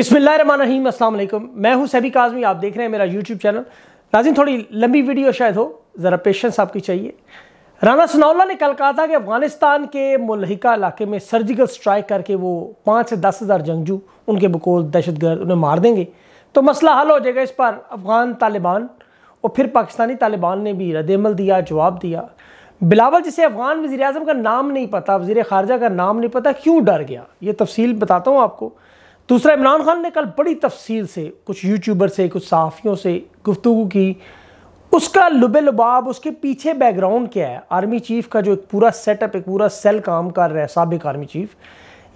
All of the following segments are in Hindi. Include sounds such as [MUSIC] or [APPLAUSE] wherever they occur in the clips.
बिस्मिल्लाम रही वालेकुम मैं हूं सैबिक आजमी आप देख रहे हैं मेरा यूट्यूब चैनल नाजिन थोड़ी लंबी वीडियो शायद हो ज़रा पेशेंस आपकी चाहिए राना सनाउल्ला ने कल कहा था कि अफगानिस्तान के मुलहिका इलाके में सर्जिकल स्ट्राइक करके वो पाँच से दस हज़ार जंगजू उनके बकोल दहशतगर्द उन्हें मार देंगे तो मसला हल हो जाएगा इस पर अफगान तालिबान और फिर पाकिस्तानी तालिबान ने भी रदमल दिया जवाब दिया बिलावल जिसे अफगान वजी अजम का नाम नहीं पता वजी खारजा का नाम नहीं पता क्यों डर गया ये तफसील बताता हूँ आपको दूसरा इमरान खान ने कल बड़ी तफसील से कुछ यूट्यूबर से कुछ सहाफ़ियों से गुफ्तु की उसका लुब लुबाब उसके पीछे बैकग्राउंड क्या है आर्मी चीफ का जो एक पूरा सेटअप एक पूरा सेल काम कर रहा है सबक आर्मी चीफ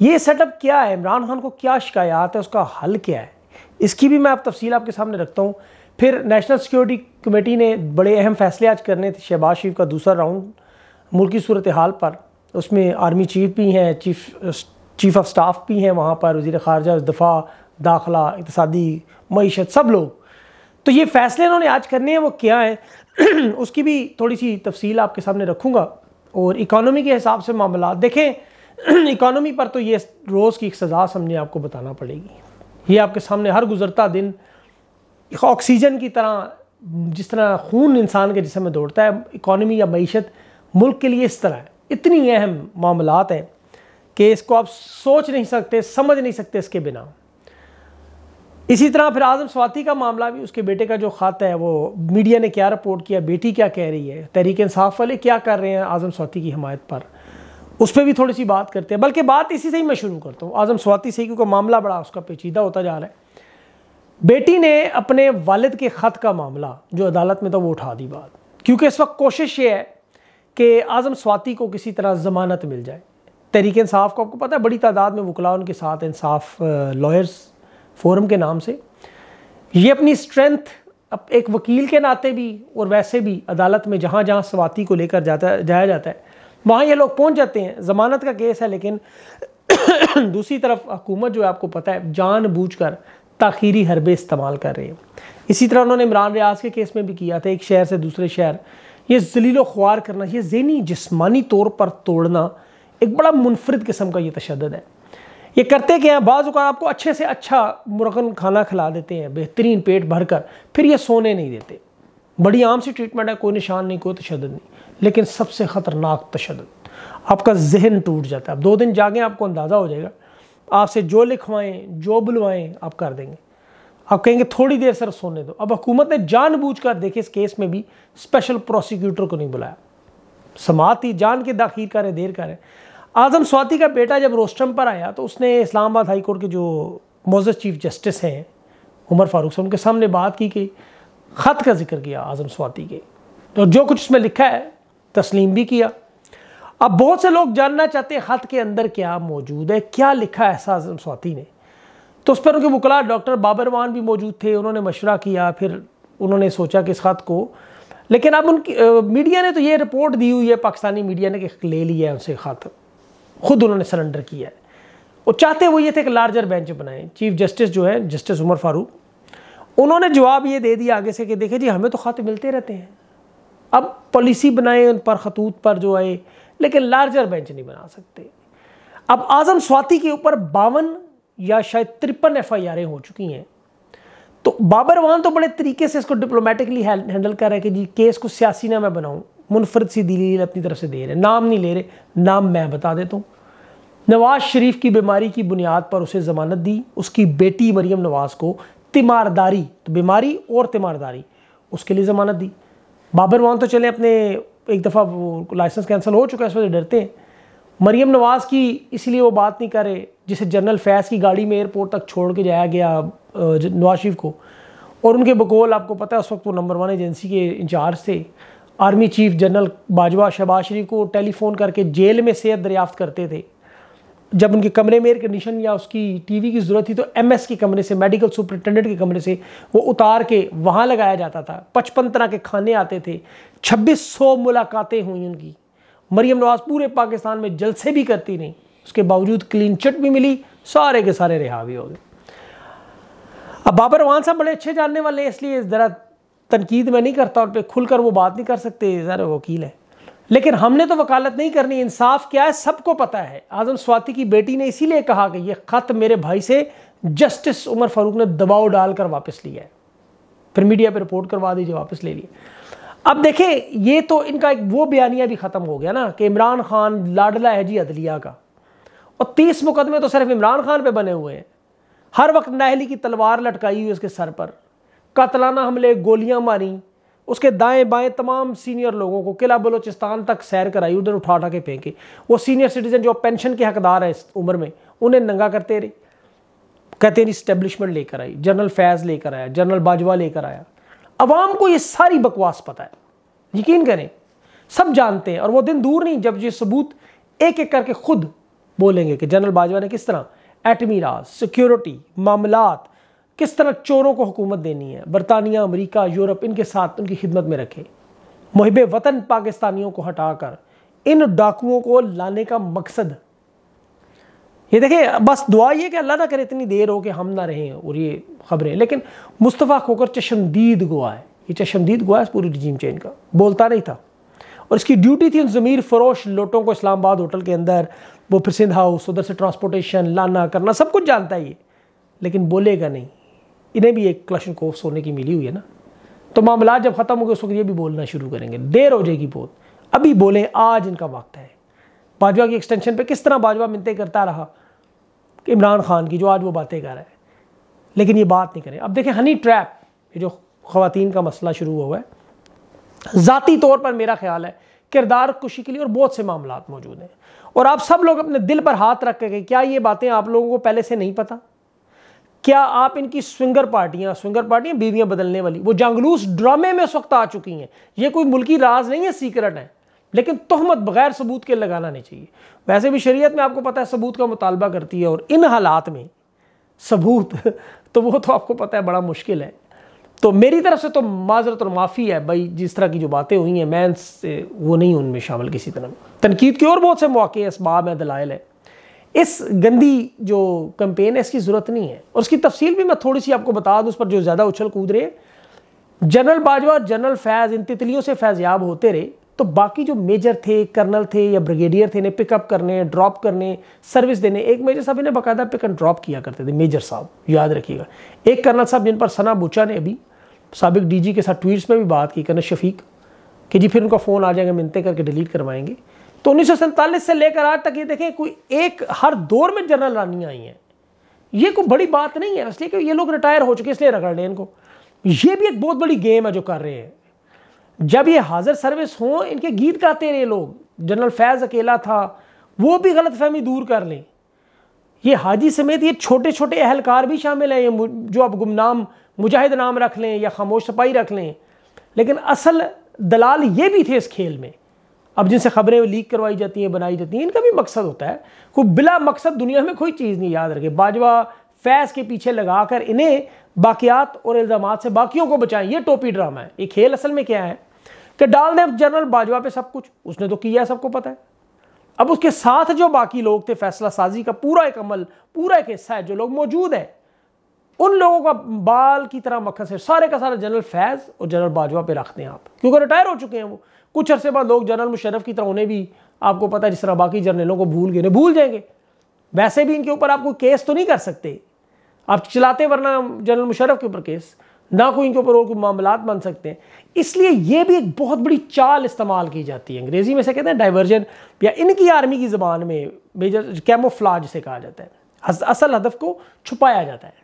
ये सेटअप क्या है इमरान खान को क्या शिकायत है उसका हल क्या है इसकी भी मैं आप तफसील आपके सामने रखता हूँ फिर नेशनल सिक्योरिटी कमेटी ने बड़े अहम फैसले आज करने थे शहबाज शरीफ का दूसरा राउंड मुल्की सूरत हाल पर उसमें आर्मी चीफ भी हैं चीफ चीफ ऑफ स्टाफ भी हैं वहाँ पर वज़ी खारजा दफ़ा दाखला इकतदी मीशत सब लोग तो ये फ़ैसले इन्होंने आज करने हैं वो क्या है [CLEARS THROAT] उसकी भी थोड़ी सी तफसील आपके सामने रखूँगा और इकानमी के हिसाब से मामला देखें [CLEARS THROAT] इकानमी पर तो ये रोज़ की एक सज़ा समझे आपको बताना पड़ेगी ये आपके सामने हर गुज़रता दिन ऑक्सीजन की तरह जिस तरह खून इंसान के जिसमें दौड़ता है इकानमी या मीशत मुल्क के लिए इस तरह है इतनी अहम मामलात हैं कि इसको आप सोच नहीं सकते समझ नहीं सकते इसके बिना इसी तरह फिर आजम स्वाति का मामला भी उसके बेटे का जो ख़त है वो मीडिया ने क्या रिपोर्ट किया बेटी क्या कह रही है तहरीक इंसाफ वाले क्या कर रहे हैं आजम स्वाति की हमायत पर उस पर भी थोड़ी सी बात करते हैं बल्कि बात इसी से ही मैं शुरू करता हूँ आजम स्वाति से क्योंकि मामला बड़ा उसका पेचीदा होता जा रहा है बेटी ने अपने वालद के ख़त का मामला जो अदालत में था वो उठा दी बात क्योंकि इस वक्त कोशिश ये है कि आज़म स्वाति को किसी तरह ज़मानत मिल जाए तहरीक इंसाफ को आपको पता है बड़ी तादाद में वकला उनके साथ इंसाफ लॉयर्स फोरम के नाम से ये अपनी स्ट्रेंथ अब एक वकील के नाते भी और वैसे भी अदालत में जहाँ जहाँ स्वाती को लेकर जाता जाया जाता है वहाँ ये लोग पहुँच जाते हैं ज़मानत का केस है लेकिन [COUGHS] दूसरी तरफ हुकूमत जो है आपको पता है जान बूझ कर तखीरी हरबे इस्तेमाल कर रही है इसी तरह उन्होंने इमरान रियाज के केस में भी किया था एक शहर से दूसरे शहर ये जलील ख्वार करना ये जहनी जिसमानी तौर पर तोड़ना एक बड़ा मुनफरद किस्म का ये तशद है ये करते क्या हैं बाज़ आपको अच्छे से अच्छा मुर्गन खाना खिला देते हैं बेहतरीन पेट भर कर फिर ये सोने नहीं देते बड़ी आम सी ट्रीटमेंट है कोई निशान नहीं कोई तशद नहीं लेकिन सबसे ख़तरनाक तशद आपका जहन टूट जाता है अब दो दिन जागें आपको अंदाज़ा हो जाएगा आपसे जो लिखवाएं जो बुलवाएं आप कर देंगे आप कहेंगे थोड़ी देर सर सोने दो अब हुकूमत ने कर देखे इस केस में भी स्पेशल प्रोसिक्यूटर को नहीं बुलाया समात ही जान के दाखिल करें देर करें आज़म स्वाति का बेटा जब रोस्टम पर आया तो उसने इस्लामाबाद हाई कोर्ट के जो मोजस चीफ जस्टिस हैं उमर फारूक से उनके सामने बात की कि ख़त का जिक्र किया आज़म स्वाति के तो जो कुछ उसमें लिखा है तस्लीम भी किया अब बहुत से लोग जानना चाहते हैं ख़त के अंदर क्या मौजूद है क्या लिखा है ऐसा आज़म स्वाति ने तो उस पर उनके वकला डॉक्टर बाबरवान भी मौजूद थे उन्होंने मशवरा किया फिर उन्होंने सोचा कि इस ख़त को लेकिन अब उनकी मीडिया ने तो ये रिपोर्ट दी हुई है पाकिस्तानी मीडिया ने कि ले लिया है उनसे ख़त खुद उन्होंने सरेंडर किया है और चाहते वो ये थे कि लार्जर बेंच बनाए चीफ जस्टिस जो है जस्टिस उमर फारूक उन्होंने जवाब ये दे दिया आगे से कि देखे जी हमें तो ख़त मिलते रहते हैं अब पॉलिसी बनाए उन पर खतूत पर जो आए लेकिन लार्जर बेंच नहीं बना सकते अब आज़म स्वाति के ऊपर बावन या शायद तिरपन एफ आई आरें हो चुकी हैं तो बाबर वहां तो बड़े तरीके से इसको डिप्लोमेटिकली हैंडल कर रहे हैं कि जी केस को सियासी ना मैं बनाऊँ मुनफरद सी दिलील अपनी तरफ से दे रहे नाम नहीं ले रहे नाम मैं बता देता हूँ नवाज शरीफ की बीमारी की बुनियाद पर उसे ज़मानत दी उसकी बेटी मरियम नवाज को तिमारदारी तो बीमारी और तिमारदारी उसके लिए ज़मानत दी बाबर मोहन तो चले अपने एक दफ़ा वो लाइसेंस कैंसिल हो चुका है इस वजह डरते हैं मरियम नवाज़ की इसलिए वो बात नहीं करे जिसे जनरल फैज़ की गाड़ी में एयरपोर्ट तक छोड़ के जाया गया नवाज शरीफ को और उनके बकोल आपको पता है उस वक्त वो नंबर वन एजेंसी के इंचार्ज थे army chief general Bajwa Shahbaz Sharif को टेलीफोन करके जेल में सेहत दरियाफ्त करते थे जब उनके कमरे में एयर कंडीशन या उसकी टीवी की ज़रूरत थी तो एमएस के कमरे से मेडिकल सुपरिटेंडेंट के कमरे से वो उतार के वहाँ लगाया जाता था पचपन तरह के खाने आते थे छब्बीस सौ मुलाकातें हुई उनकी मरियम नवाज पूरे पाकिस्तान में जलसे भी करती नहीं उसके बावजूद क्लीन चिट भी मिली सारे के सारे रिहा भी हो गए अब बाबर वान साहब बड़े अच्छे जानने वाले हैं इसलिए ज़रा तनकीद में नहीं करता उन पर खुलकर वो बात नहीं कर सकते ज़रा वकील है लेकिन हमने तो वकालत नहीं करनी इंसाफ क्या है सबको पता है आजम स्वाति की बेटी ने इसीलिए कहा कि यह ख़त मेरे भाई से जस्टिस उमर फारूक ने दबाव डालकर वापस लिया है फिर मीडिया पर रिपोर्ट करवा दीजिए वापस ले लिए अब देखें ये तो इनका एक वो बयानिया भी ख़त्म हो गया ना कि इमरान खान लाडला है जी अदलिया का और तीस मुकदमे तो सिर्फ इमरान खान पे बने हुए हैं हर वक्त नहली की तलवार लटकाई हुई उसके सर पर कतलाना हमले गोलियां मारी उसके दाएं बाएं तमाम सीनियर लोगों को किला बलोचिस्तान तक सैर कराई उधर उठा उठा के फेंके वो सीनियर सिटीजन जो पेंशन के हकदार हैं इस उम्र में उन्हें नंगा करते रहे कहते हैं इस्टेब्लिशमेंट लेकर आई जनरल फैज़ लेकर आया जनरल बाजवा लेकर आया अवाम को ये सारी बकवास पता है यकीन करें सब जानते हैं और वो दिन दूर नहीं जब ये सबूत एक एक करके खुद बोलेंगे कि जनरल बाजवा ने किस तरह एटमी राज सिक्योरिटी मामलात किस तरह चोरों को हुकूमत देनी है बरतानिया अमरीका यूरोप इनके साथ उनकी खिदमत में रखे मुहब वतन पाकिस्तानियों को हटाकर इन डाकुओं को लाने का मकसद ये देखिए बस दुआ ये कि अल्लाह ना करे इतनी देर हो कि हम ना रहें और ये खबरें लेकिन मुस्तफ़ा खोकर चशमदीद गुआ है ये चशमदीद गुआ है पूरी रजीम चेंज का बोलता नहीं था और इसकी ड्यूटी थी उन ज़मीर फरोश लोटों को इस्लामाबाद होटल के अंदर वो फिर सिंध हाउस उधर से ट्रांसपोर्टेशन लाना करना सब कुछ जानता है ये लेकिन बोलेगा नहीं इन्हें भी एक क्लशन कोफ सोने की मिली हुई है ना तो मामला जब ख़त्म हो गए उस वक्त ये भी बोलना शुरू करेंगे देर हो जाएगी बहुत अभी बोले आज इनका वक्त है बाजवा की एक्सटेंशन पे किस तरह बाजवा मिनते करता रहा इमरान खान की जो आज वो बातें कर रहा है लेकिन ये बात नहीं करें अब देखें हनी ट्रैप ये जो खुतिन का मसला शुरू हुआ है ज़ाती तौर पर मेरा ख्याल है किरदार कुशी के लिए और बहुत से मामला मौजूद हैं और आप सब लोग अपने दिल पर हाथ रख के क्या ये बातें आप लोगों को पहले से नहीं पता क्या आप इनकी स्विंगर पार्टियां स्विंगर पार्टियां बीवियां बदलने वाली वो जांगलूस ड्रामे में इस वक्त आ चुकी हैं ये कोई मुल्की राज नहीं है सीक्रेट है लेकिन तहमत बगैर सबूत के लगाना नहीं चाहिए वैसे भी शरीयत में आपको पता है सबूत का मुतालबा करती है और इन हालात में सबूत तो वो तो आपको पता है बड़ा मुश्किल है तो मेरी तरफ से तो माजरत और माफ़ी है भाई जिस तरह की जो बातें हुई हैं मैं वो नहीं उनमें शामिल किसी तरह तनकीद के और बहुत से मौके इस बाब में दलाइल है इस गंदी जो कंपेन है इसकी ज़रूरत नहीं है और उसकी तफसील भी मैं थोड़ी सी आपको बता दूँ उस पर जो ज़्यादा उछल कूद रहे जनरल बाजवा और जनरल फैज़ इन तितलियों से फैज़याब होते रहे तो बाकी जो मेजर थे कर्नल थे या ब्रिगेडियर थे इन्हें पिकअप करने ड्रॉप करने सर्विस देने एक मेजर साहब इन्हें बाकायदा पिक एंड ड्रॉप किया करते थे मेजर साहब याद रखिएगा एक कर्नल साहब जिन पर सना बुचा ने अभी सबक जी के साथ ट्वीट्स में भी बात की कर्नल शफीक कि जी फिर उनका फ़ोन आ जाएगा मिनते करके डिलीट करवाएंगे तो उन्नीस से लेकर आज तक ये देखें कोई एक हर दौर में जनरल रानी आई हैं ये कोई बड़ी बात नहीं है इसलिए कि ये लोग रिटायर हो चुके इसलिए रगड़ लें इनको ये भी एक बहुत बड़ी गेम है जो कर रहे हैं जब ये हाजिर सर्विस हो इनके गीत गाते रहे लोग जनरल फैज़ अकेला था वो भी गलत फहमी दूर कर लें ये हाजी समेत ये छोटे छोटे अहलकार भी शामिल हैं ये जो आप गुमनाम मुजाहिद नाम रख लें या खामोश सफाई रख लें लेकिन असल दलाल ये भी थे इस खेल में अब जिनसे खबरें लीक करवाई जाती हैं बनाई जाती हैं इनका भी मकसद होता है कोई बिला मकसद दुनिया में कोई चीज़ नहीं याद रखे बाजवा फैज के पीछे लगाकर इन्हें बाकियात और इल्ज़ाम से बाकियों को बचाएं ये टोपी ड्रामा है ये खेल असल में क्या है कि डाल दें जनरल बाजवा पे सब कुछ उसने तो किया है सबको पता है अब उसके साथ जो बाकी लोग थे फैसला साजी का पूरा एक अमल पूरा एक हिस्सा है जो लोग मौजूद हैं उन लोगों का बाल की तरह मक्खन से सारे का सारा जनरल फैज और जनरल बाजवा पे रखते हैं आप क्योंकि रिटायर हो चुके हैं वो कुछ अरसे बाद लोग जनरल मुशरफ की तरह उन्हें भी आपको पता है जिस तरह बाकी जर्नलों को भूल गए भूल जाएंगे वैसे भी इनके ऊपर आप कोई केस तो नहीं कर सकते आप चलाते वरना जनरल मुशरफ के ऊपर केस ना कोई इनके ऊपर और कोई मामला बन सकते हैं इसलिए ये भी एक बहुत बड़ी चाल इस्तेमाल की जाती है अंग्रेजी में से कहते हैं डाइवर्जन या इनकी आर्मी की ज़बान में मेजर कैमोफ्लाज से कहा जाता है असल हदफ को छुपाया जाता है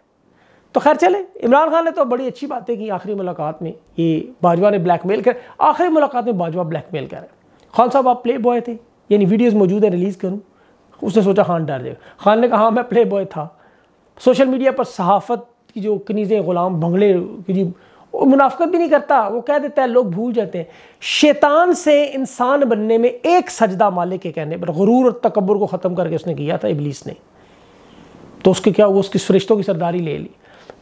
तो खैर चले इमरान खान ने तो बड़ी अच्छी बातें की आखिरी मुलाकात में ये बाजवा ने ब्लैक मेल कर आखिरी मुलाकात में बाजवा ब्लैक मेल कर खान साहब आप प्ले बॉय थे यानी वीडियोज़ मौजूद है रिलीज़ करूँ उसने सोचा खान डर जाएगा खान ने कहा हाँ मैं प्ले बॉय था सोशल मीडिया पर सहाफ़त की जो कनीज़ें ग़ुलाम भंगड़े की जी मुनाफत भी नहीं करता वो कह देता है लोग भूल जाते हैं शैतान से इंसान बनने में एक सजदा मालिक के कहने पर गुरूर और तकबर को ख़त्म करके उसने किया था इबलीस ने तो उसके क्या हुआ उसकी फरिश्तों की सरदारी ले ली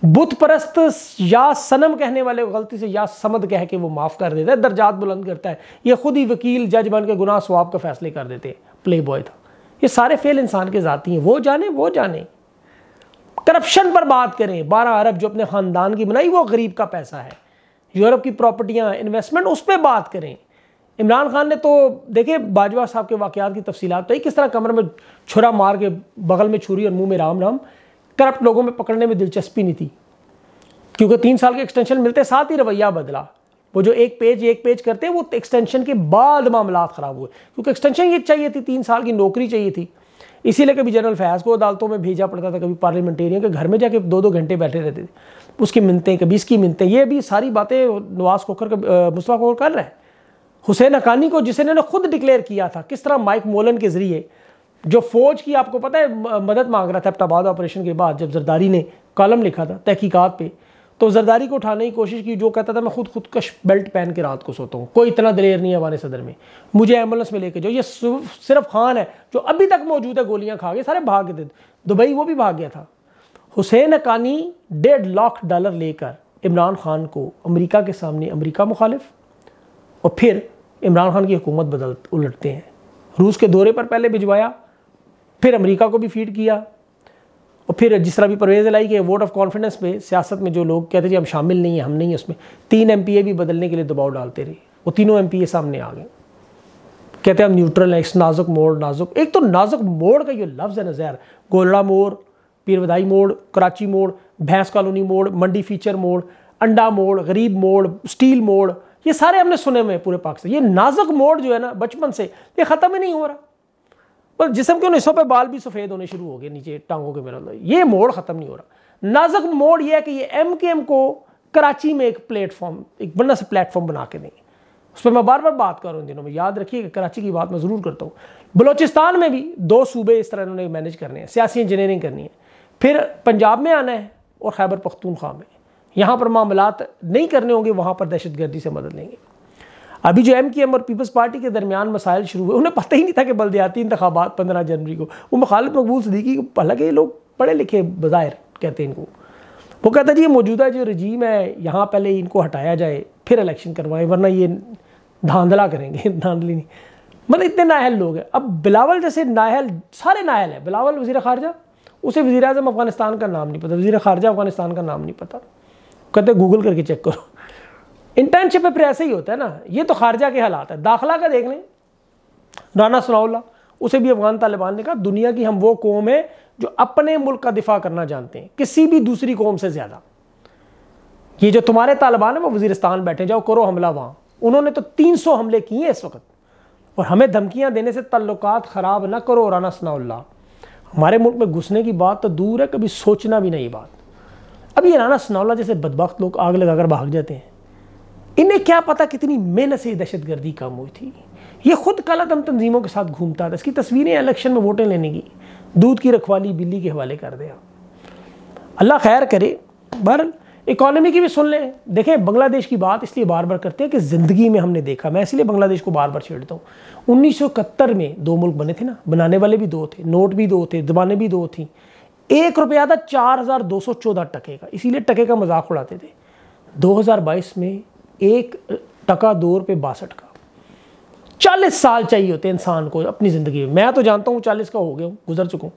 बुत परस्त या सनम कहने वाले को गलती से या समद कह के वो माफ़ कर देता है दर्जात बुलंद करता है ये खुद ही वकील जज बन के गुनाह स्वाब का फैसले कर देते हैं प्ले बॉय था ये सारे फेल इंसान के ज़ाती हैं वो जाने वो जाने करप्शन पर बात करें बारह अरब जो अपने ख़ानदान की बनाई वो गरीब का पैसा है यूरोप की प्रॉपर्टियाँ इन्वेस्टमेंट उस पर बात करें इमरान खान ने तो देखे बाजवा साहब के वाक़ात की तफसीत तो किस तरह कमर में छुरा मार के बगल में छुरी और मुंह में राम राम करप्ट लोगों में पकड़ने में दिलचस्पी नहीं थी क्योंकि तीन साल के एक्सटेंशन मिलते साथ ही रवैया बदला वो जो एक पेज एक पेज करते हैं वो एक्सटेंशन के बाद मामला ख़राब हुए क्योंकि एक्सटेंशन ये चाहिए थी तीन साल की नौकरी चाहिए थी इसीलिए कभी जनरल फैज को अदालतों में भेजा पड़ता था कभी पार्लियामेंटेरियन के घर में जाके दो दो घंटे बैठे रहते थे उसकी मिनतें कभी इसकी मिनतें ये भी सारी बातें नवाज कोकर मुस्तफ़ा खोखर कर रहे हैं हुसैन अकानी को जिसे इन्होंने खुद डिक्लेयर किया था किस तरह माइक मोलन के ज़रिए जो फौज की आपको पता है मदद मांग रहा था एबटाबाद ऑपरेशन के बाद जब जरदारी ने कॉलम लिखा था तहकीकत पे तो जरदारी को उठाने की कोशिश की जो कहता था मैं खुद खुदकश बेल्ट पहन के रात को सोता हूँ कोई इतना दलेर नहीं है हमारे सदर में मुझे एम्बुलेंस में लेके जाओ ये सिर्फ खान है जो अभी तक मौजूद है गोलियाँ खा के सारे भाग गए थे दुबई वो भी भाग गया था हुसैन अकानी डेढ़ लाख डॉलर लेकर इमरान खान को अमरीका के सामने अमरीका मुखालिफ और फिर इमरान खान की हुकूमत बदल उलटते हैं रूस के दौरे पर पहले भिजवाया फिर अमेरिका को भी फीड किया और फिर जिस तरह भी परवेज लाई के वोट ऑफ कॉन्फिडेंस में सियासत में जो लोग कहते जी हम शामिल नहीं हैं हम नहीं हैं उसमें तीन एम भी बदलने के लिए दबाव डालते रहे वो तीनों एम सामने आ गए कहते हैं हम न्यूट्रल हैं इस नाजुक मोड़ नाजुक एक तो नाजुक मोड़ का ये लफ्ज़ है ना जहर गोलड़ा मोड़ पीरवदाई मोड़ कराची मोड़ भैंस कॉलोनी मोड़ मंडी फीचर मोड़ अंडा मोड़ गरीब मोड़ स्टील मोड़ ये सारे हमने सुने हुए पूरे पाकिस्तान ये नाजुक मोड़ जो है ना बचपन से ये ख़त्म ही नहीं हो रहा पर जिसम के उन हिस्सों पर बाल भी सफ़ेद होने शुरू हो गए नीचे टांगों के मेरा ये मोड़ ख़त्म नहीं हो रहा नाजक मोड़ यह है कि ये एम के एम को कराची में एक प्लेटफॉर्म एक बड़ा सा प्लेटफॉर्म बना के देंगे उस पर मैं बार बार बात कर रहा हूँ दिनों में याद रखिए कि कराची की बात मैं ज़रूर करता हूँ बलोचिस्तान में भी दो सूबे इस तरह इन्होंने मैनेज करने हैं सियासी इंजीनियरिंग करनी है फिर पंजाब में आना है और खैबर पख्तूनख्वा में यहाँ पर मामला नहीं करने होंगे वहाँ पर दहशत गर्दी से मदद लेंगे अभी जो एम के एम और पीपल्स पार्टी के दरमियान मसाइल शुरू हुए उन्हें पता ही नहीं था कि बल्दियाती इंतबात पंद्रह जनवरी को वो मखालत मकबूल सदीकी को हालांकि ये लोग पढ़े लिखे बाहर कहते हैं इनको वो कहता जी ये मौजूदा जो रजीम है यहाँ पहले इनको हटाया जाए फिर इलेक्शन करवाएं वरना ये धांधला करेंगे [LAUGHS] धांधली नहीं मतलब इतने नाहल लोग हैं अब बिलावल जैसे नाहल सारे नाहल हैं बिलावल वजी खारजा उसे वजी अजम अफगानिस्तान का नाम नहीं पता वजी खारजा अफगानिस्तान का नाम नहीं पता कहते गूगल करके चेक करो इंटर्नशिप में फिर ऐसे ही होता है ना ये तो खारजा के हालात है दाखिला का देख लें राना सनाउल्ला उसे भी अफगान तालिबान ने कहा दुनिया की हम वो कौम है जो अपने मुल्क का दिफा करना जानते हैं किसी भी दूसरी कौम से ज़्यादा ये जो तुम्हारे तालिबान है वो वजीरस्तान बैठे जाओ करो हमला वहां उन्होंने तो 300 हमले किए हैं इस वक्त और हमें धमकियां देने से तल्लुक ख़राब ना करो राना सनाउल्ला हमारे मुल्क में घुसने की बात तो दूर है कभी सोचना भी नहीं बात अब ये राना सनाउल्ला जैसे बदबक लोग आग लगाकर भाग जाते हैं क्या पता कितनी मेहनत से दहशत गर्दी कम हुई थी ये खुद काला दम तंजीमों के साथ घूमता था इसकी तस्वीरें इलेक्शन में वोटें लेने की दूध की रखवाली बिल्ली के हवाले कर दिया अल्लाह खैर करे बहर इकॉनमी की भी सुन लें देखें बांग्लादेश की बात इसलिए बार बार करते हैं कि ज़िंदगी में हमने देखा मैं इसलिए बांग्लादेश को बार बार छेड़ता हूँ उन्नीस में दो मुल्क बने थे ना बनाने वाले भी दो थे नोट भी दो थे दबाने भी दो थी एक रुपया था चार हज़ार दो सौ चौदह टके का इसीलिए टके का मजाक उड़ाते थे 2022 में एक टका दो रुपये बासठ का चालीस साल चाहिए होते हैं इंसान को अपनी ज़िंदगी में मैं तो जानता हूँ चालीस का हो गया हूँ गुजर चुका हूँ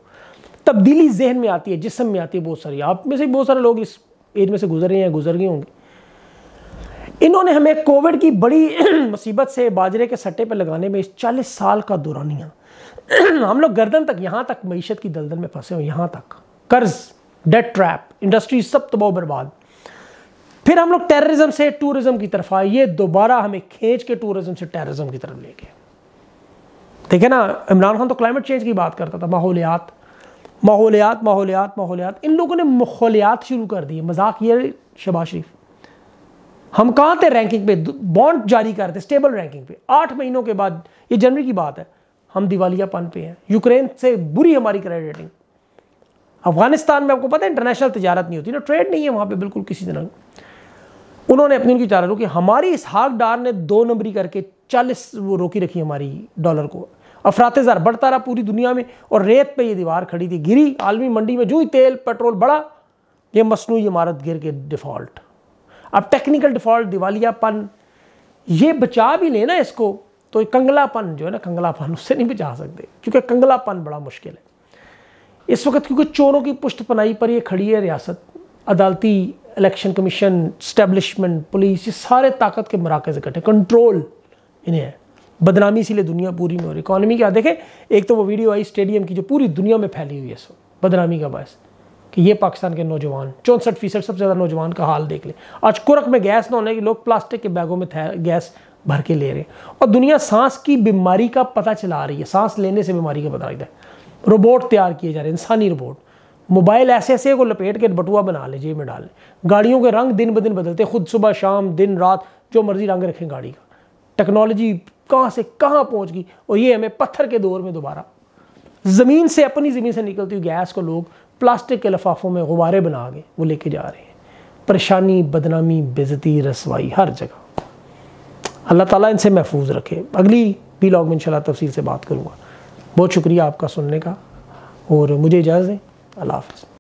तब्दीली जहन में आती है जिसम में आती है बहुत सारी आप में से बहुत सारे लोग इस एज में से गुजर रहे हैं गुजर गए होंगे इन्होंने हमें कोविड की बड़ी [CLEARS THROAT] मुसीबत से बाजरे के सट्टे पर लगाने में इस चालीस साल का दौरानिया [CLEARS THROAT] हम लोग गर्दन तक यहाँ तक मीशत की दलदल में फंसे हो यहाँ तक कर्ज डेट ट्रैप इंडस्ट्री सब तबाह तो बर्बाद फिर हम लोग टेररिज्म से टूरिज्म की तरफ आए ये दोबारा हमें खींच के टूरिज्म से टेररिज्म की तरफ ले गए ठीक है ना इमरान खान तो क्लाइमेट चेंज की बात करता था माहौलियात माहौलियात माहौलियात माहौलियात इन लोगों ने माहौलियात शुरू कर दिए मजाक ये शबाज शरीफ हम कहाँ थे रैंकिंग पे बॉन्ड जारी करते स्टेबल रैंकिंग पे आठ महीनों के बाद ये जनवरी की बात है हम दिवालियापन पे हैं यूक्रेन से बुरी हमारी क्रेडिटिंग अफगानिस्तान में आपको पता है इंटरनेशनल तजारत नहीं होती ना ट्रेड नहीं है वहाँ पे बिल्कुल किसी तरह उन्होंने अपनी उनकी चार रोकी हमारी हाक डार ने दो नंबरी करके चालीस वो रोकी रखी हमारी डॉलर को जार बढ़ता रहा पूरी दुनिया में और रेत पे ये दीवार खड़ी थी गिरी आलमी मंडी में जो ही तेल पेट्रोल बढ़ा ये मसनू इमारत गिर के डिफ़ॉल्ट अब टेक्निकल डिफ़ॉल्ट दिवालियापन ये बचा भी लेना इसको तो कंगलापन जो है ना कंगलापन उससे नहीं बचा सकते क्योंकि कंगलापन बड़ा मुश्किल है इस वक्त क्योंकि चोरों की पुष्ट पनाई पर यह खड़ी है रियासत अदालती इलेक्शन कमीशन स्टैब्लिशमेंट पुलिस ये सारे ताकत के मराकज इकट्ठे कंट्रोल इन्हें है बदनामी इसीलिए दुनिया पूरी में हो रही इकॉनमी क्या देखें एक तो वो वीडियो आई स्टेडियम की जो पूरी दुनिया में फैली हुई है सो बदनामी का बायस कि ये पाकिस्तान के नौजवान चौंसठ फीसद सबसे ज़्यादा नौजवान का हाल देख ले आज कुरक में गैस ना होने के लोग प्लास्टिक के बैगों में गैस भर के ले रहे हैं और दुनिया सांस की बीमारी का पता चला रही है सांस लेने से बीमारी का पता लगता है रोबोट तैयार किए जा रहे हैं इंसानी रोबोट मोबाइल ऐसे ऐसे को लपेट के बटुआ बना ले जेब में डाल लें गाड़ियों के रंग दिन ब दिन बदलते खुद सुबह शाम दिन रात जो मर्जी रंग रखें गाड़ी का टेक्नोलॉजी कहाँ से कहाँ पहुँच गई और ये हमें पत्थर के दौर में दोबारा ज़मीन से अपनी ज़मीन से निकलती हुई गैस को लोग प्लास्टिक के लफाफों में गुब्बारे बना के वो लेके जा रहे हैं परेशानी बदनामी बेजती रसवाई हर जगह अल्लाह ताला इनसे महफूज रखे अगली बी लॉग में इंशाल्लाह तफसील से बात करूँगा बहुत शुक्रिया आपका सुनने का और मुझे इजाज़त दें I Allah it.